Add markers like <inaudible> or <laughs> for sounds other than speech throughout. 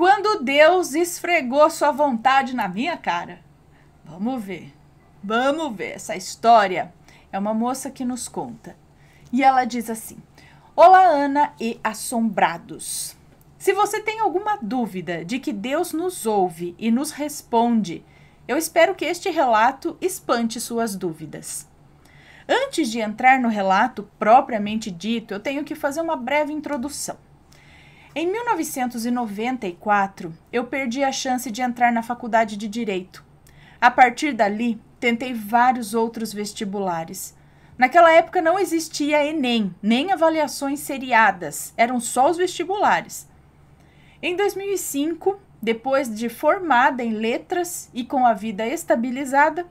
quando Deus esfregou sua vontade na minha cara. Vamos ver, vamos ver essa história. É uma moça que nos conta. E ela diz assim: Olá, Ana e assombrados. Se você tem alguma dúvida de que Deus nos ouve e nos responde, eu espero que este relato espante suas dúvidas. Antes de entrar no relato propriamente dito, eu tenho que fazer uma breve introdução. Em 1994, eu perdi a chance de entrar na faculdade de direito. A partir dali, tentei vários outros vestibulares. Naquela época não existia Enem, nem avaliações seriadas, eram só os vestibulares. Em 2005, depois de formada em letras e com a vida estabilizada,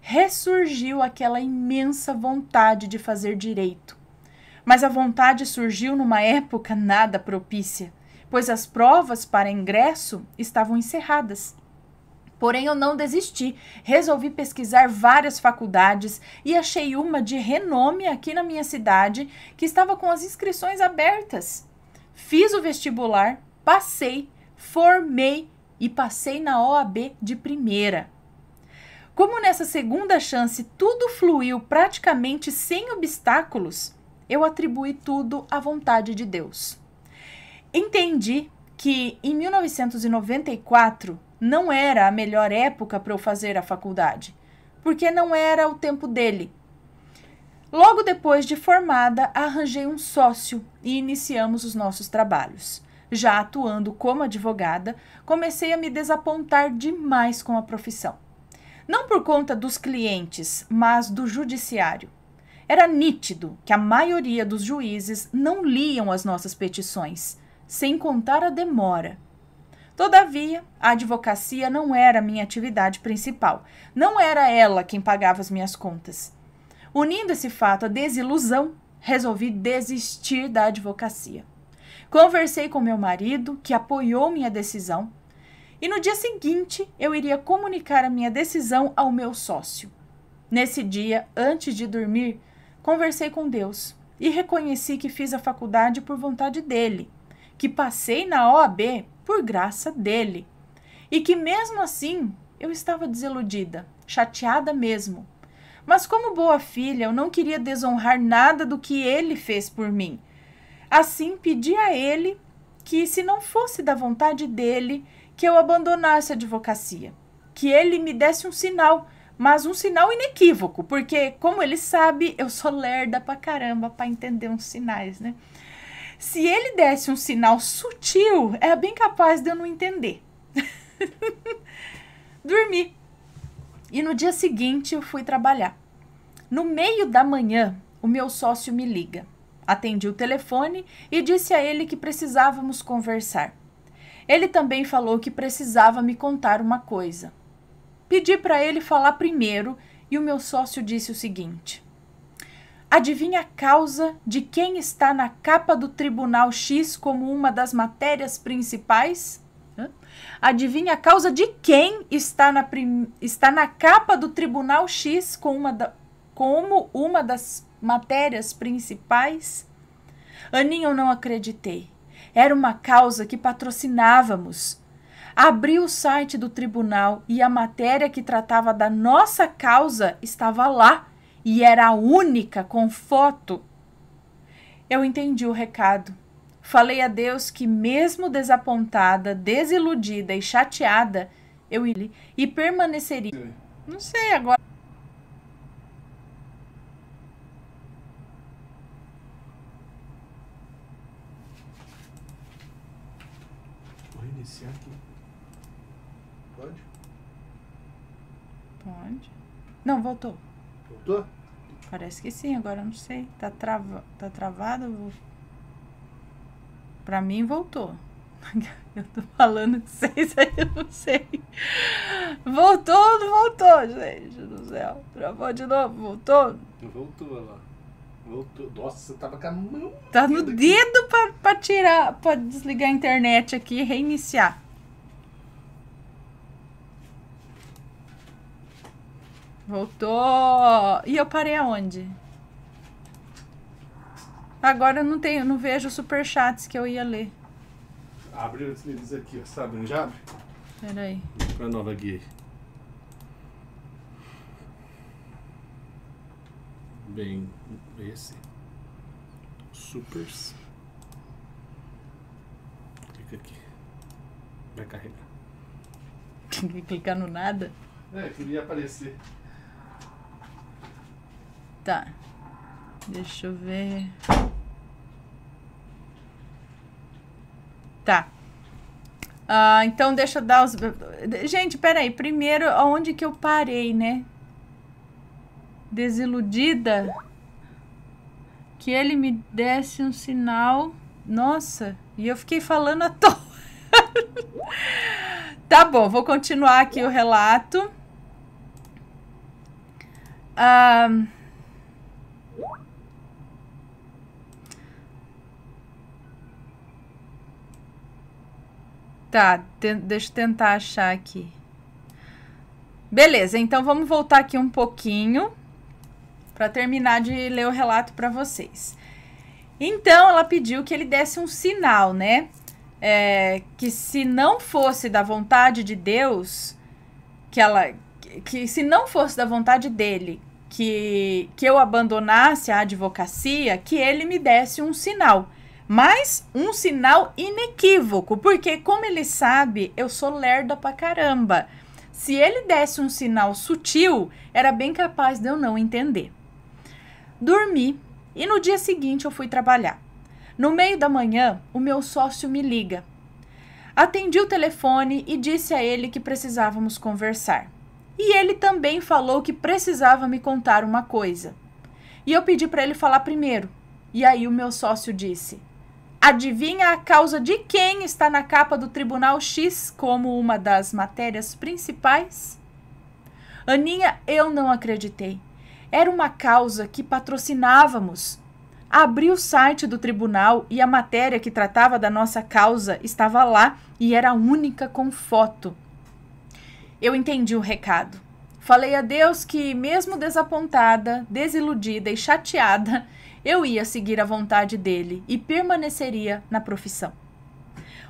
ressurgiu aquela imensa vontade de fazer direito. Mas a vontade surgiu numa época nada propícia, pois as provas para ingresso estavam encerradas. Porém, eu não desisti. Resolvi pesquisar várias faculdades e achei uma de renome aqui na minha cidade que estava com as inscrições abertas. Fiz o vestibular, passei, formei e passei na OAB de primeira. Como nessa segunda chance tudo fluiu praticamente sem obstáculos, eu atribuí tudo à vontade de Deus. Entendi que em 1994 não era a melhor época para eu fazer a faculdade, porque não era o tempo dele. Logo depois de formada, arranjei um sócio e iniciamos os nossos trabalhos. Já atuando como advogada, comecei a me desapontar demais com a profissão. Não por conta dos clientes, mas do judiciário. Era nítido que a maioria dos juízes não liam as nossas petições, sem contar a demora. Todavia, a advocacia não era minha atividade principal. Não era ela quem pagava as minhas contas. Unindo esse fato à desilusão, resolvi desistir da advocacia. Conversei com meu marido, que apoiou minha decisão, e no dia seguinte eu iria comunicar a minha decisão ao meu sócio. Nesse dia, antes de dormir, Conversei com Deus e reconheci que fiz a faculdade por vontade dele, que passei na OAB por graça dele e que mesmo assim eu estava desiludida, chateada mesmo. Mas, como boa filha, eu não queria desonrar nada do que ele fez por mim. Assim, pedi a ele que, se não fosse da vontade dele, que eu abandonasse a advocacia, que ele me desse um sinal mas um sinal inequívoco, porque como ele sabe, eu sou lerda pra caramba para entender uns sinais, né? Se ele desse um sinal sutil, é bem capaz de eu não entender. <laughs> Dormi. E no dia seguinte eu fui trabalhar. No meio da manhã, o meu sócio me liga. Atendi o telefone e disse a ele que precisávamos conversar. Ele também falou que precisava me contar uma coisa. Pedi para ele falar primeiro e o meu sócio disse o seguinte: Adivinha a causa de quem está na capa do Tribunal X como uma das matérias principais? Adivinha a causa de quem está na, prim... está na capa do Tribunal X com uma da... como uma das matérias principais? Aninha, eu não acreditei. Era uma causa que patrocinávamos Abri o site do tribunal e a matéria que tratava da nossa causa estava lá e era a única com foto. Eu entendi o recado. Falei a Deus que, mesmo desapontada, desiludida e chateada, eu iria e permaneceria. Não sei agora. Não, voltou. Voltou? Parece que sim, agora eu não sei. Tá, trava... tá travado? Pra mim voltou. <laughs> Eu tô falando que vocês aí, eu não sei. Voltou ou não voltou, gente do céu? Travou de novo, voltou? Voltou, olha lá. Voltou. Nossa, você tava com a mão. Tá no dedo pra, pra tirar, pra desligar a internet aqui e reiniciar. Voltou! E eu parei aonde? Agora eu não tenho, não vejo super chats que eu ia ler. Abre antes deles aqui, Sabe onde abre? Peraí. Pra nova guia. Bem, esse. Supers. Clica aqui. Vai carregar. <laughs> Clicar no nada? É, queria aparecer. Tá. Deixa eu ver. Tá. Ah, então deixa eu dar os. Gente, peraí. Primeiro, onde que eu parei, né? Desiludida. Que ele me desse um sinal. Nossa, e eu fiquei falando à <laughs> toa. tá bom, vou continuar aqui o relato. Ah. Tá, deixa eu tentar achar aqui. Beleza, então vamos voltar aqui um pouquinho para terminar de ler o relato para vocês. Então ela pediu que ele desse um sinal, né? É, que se não fosse da vontade de Deus, que ela que se não fosse da vontade dele que, que eu abandonasse a advocacia, que ele me desse um sinal. Mas um sinal inequívoco, porque como ele sabe, eu sou lerda pra caramba. Se ele desse um sinal sutil, era bem capaz de eu não entender. Dormi e no dia seguinte eu fui trabalhar. No meio da manhã, o meu sócio me liga. Atendi o telefone e disse a ele que precisávamos conversar. E ele também falou que precisava me contar uma coisa. E eu pedi para ele falar primeiro. E aí o meu sócio disse: Adivinha a causa de quem está na capa do Tribunal X como uma das matérias principais? Aninha, eu não acreditei. Era uma causa que patrocinávamos. Abri o site do tribunal e a matéria que tratava da nossa causa estava lá e era única com foto. Eu entendi o recado. Falei a Deus que, mesmo desapontada, desiludida e chateada, eu ia seguir a vontade dele e permaneceria na profissão.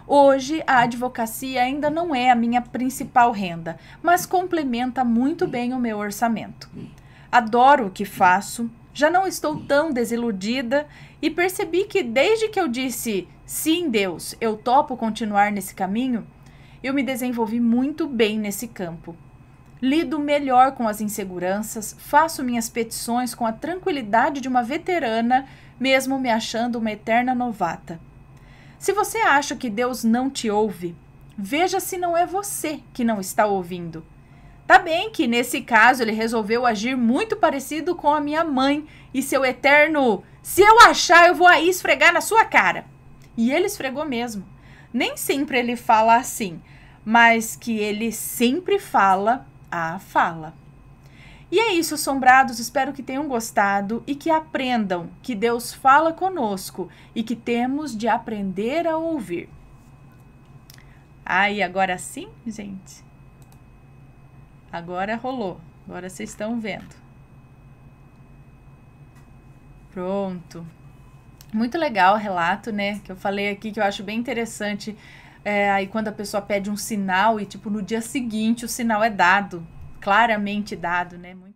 Hoje, a advocacia ainda não é a minha principal renda, mas complementa muito bem o meu orçamento. Adoro o que faço, já não estou tão desiludida e percebi que desde que eu disse sim, Deus, eu topo continuar nesse caminho, eu me desenvolvi muito bem nesse campo. Lido melhor com as inseguranças, faço minhas petições com a tranquilidade de uma veterana, mesmo me achando uma eterna novata. Se você acha que Deus não te ouve, veja se não é você que não está ouvindo. Tá bem que nesse caso ele resolveu agir muito parecido com a minha mãe e seu eterno: se eu achar, eu vou aí esfregar na sua cara. E ele esfregou mesmo. Nem sempre ele fala assim, mas que ele sempre fala a fala. E é isso, assombrados. Espero que tenham gostado e que aprendam que Deus fala conosco e que temos de aprender a ouvir. Aí, ah, agora sim, gente? Agora rolou. Agora vocês estão vendo. Pronto. Muito legal o relato, né? Que eu falei aqui que eu acho bem interessante. É, aí quando a pessoa pede um sinal e, tipo, no dia seguinte o sinal é dado, claramente dado, né? Muito